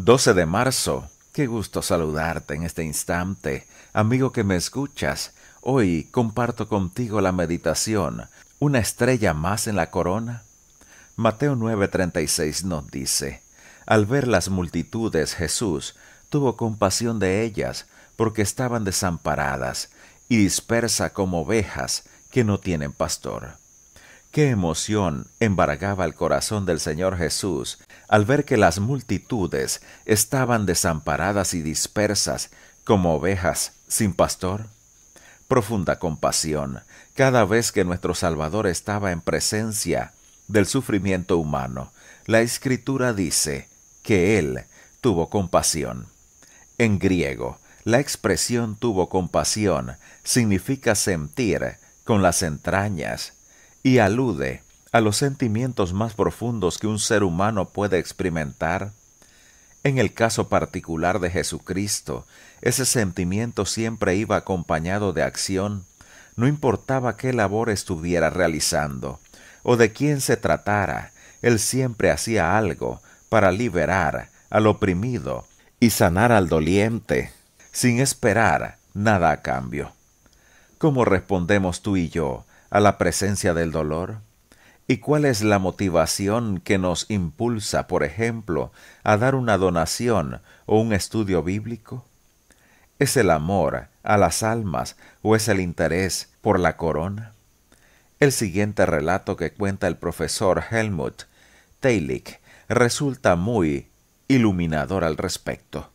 12 de marzo. Qué gusto saludarte en este instante, amigo que me escuchas. Hoy comparto contigo la meditación, una estrella más en la corona. Mateo 9:36 nos dice, Al ver las multitudes Jesús tuvo compasión de ellas, porque estaban desamparadas y dispersa como ovejas que no tienen pastor. Qué emoción embargaba el corazón del Señor Jesús al ver que las multitudes estaban desamparadas y dispersas como ovejas sin pastor. Profunda compasión cada vez que nuestro Salvador estaba en presencia del sufrimiento humano. La escritura dice que Él tuvo compasión. En griego, la expresión tuvo compasión significa sentir con las entrañas, y alude a los sentimientos más profundos que un ser humano puede experimentar, en el caso particular de Jesucristo, ese sentimiento siempre iba acompañado de acción, no importaba qué labor estuviera realizando o de quién se tratara, él siempre hacía algo para liberar al oprimido y sanar al doliente, sin esperar nada a cambio. ¿Cómo respondemos tú y yo a la presencia del dolor? ¿Y cuál es la motivación que nos impulsa, por ejemplo, a dar una donación o un estudio bíblico? ¿Es el amor a las almas o es el interés por la corona? El siguiente relato que cuenta el profesor Helmut Teilig resulta muy iluminador al respecto.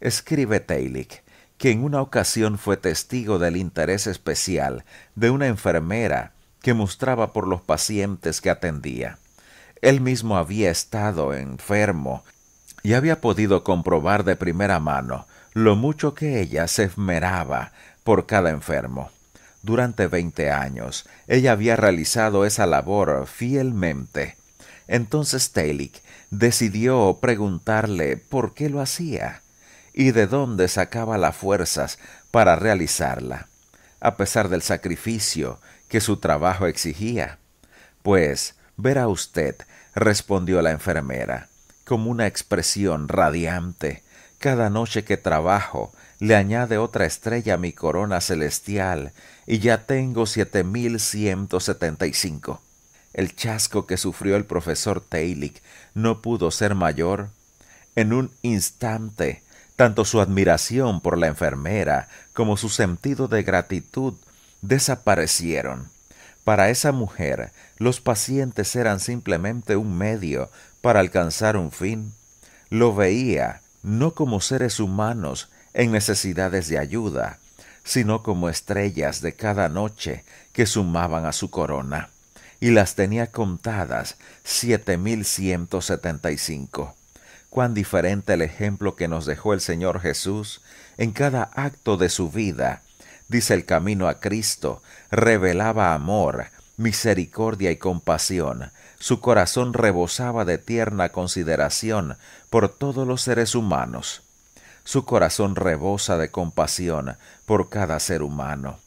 Escribe Teilig, que en una ocasión fue testigo del interés especial de una enfermera que mostraba por los pacientes que atendía. Él mismo había estado enfermo y había podido comprobar de primera mano lo mucho que ella se esmeraba por cada enfermo. Durante veinte años ella había realizado esa labor fielmente. Entonces Taylik decidió preguntarle por qué lo hacía y de dónde sacaba las fuerzas para realizarla, a pesar del sacrificio que su trabajo exigía. Pues, verá usted, respondió la enfermera, con una expresión radiante, cada noche que trabajo le añade otra estrella a mi corona celestial y ya tengo siete mil ciento setenta y cinco. El chasco que sufrió el profesor Taylik no pudo ser mayor. En un instante tanto su admiración por la enfermera como su sentido de gratitud desaparecieron. Para esa mujer, los pacientes eran simplemente un medio para alcanzar un fin. Lo veía no como seres humanos en necesidades de ayuda, sino como estrellas de cada noche que sumaban a su corona, y las tenía contadas 7,175 cuán diferente el ejemplo que nos dejó el Señor Jesús en cada acto de su vida. Dice el camino a Cristo, revelaba amor, misericordia y compasión. Su corazón rebosaba de tierna consideración por todos los seres humanos. Su corazón rebosa de compasión por cada ser humano.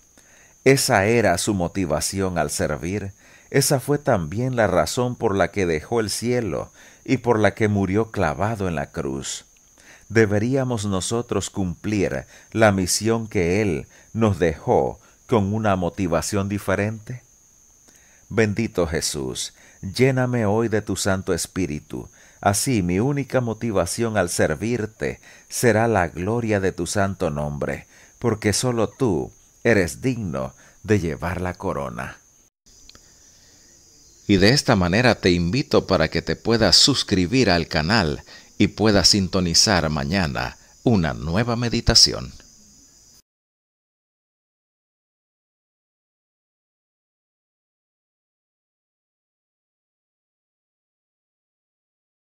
Esa era su motivación al servir, esa fue también la razón por la que dejó el cielo y por la que murió clavado en la cruz. Deberíamos nosotros cumplir la misión que Él nos dejó con una motivación diferente. Bendito Jesús, lléname hoy de tu Santo Espíritu. Así mi única motivación al servirte será la gloria de tu santo nombre, porque sólo tú eres digno de llevar la corona. Y de esta manera te invito para que te puedas suscribir al canal y puedas sintonizar mañana una nueva meditación.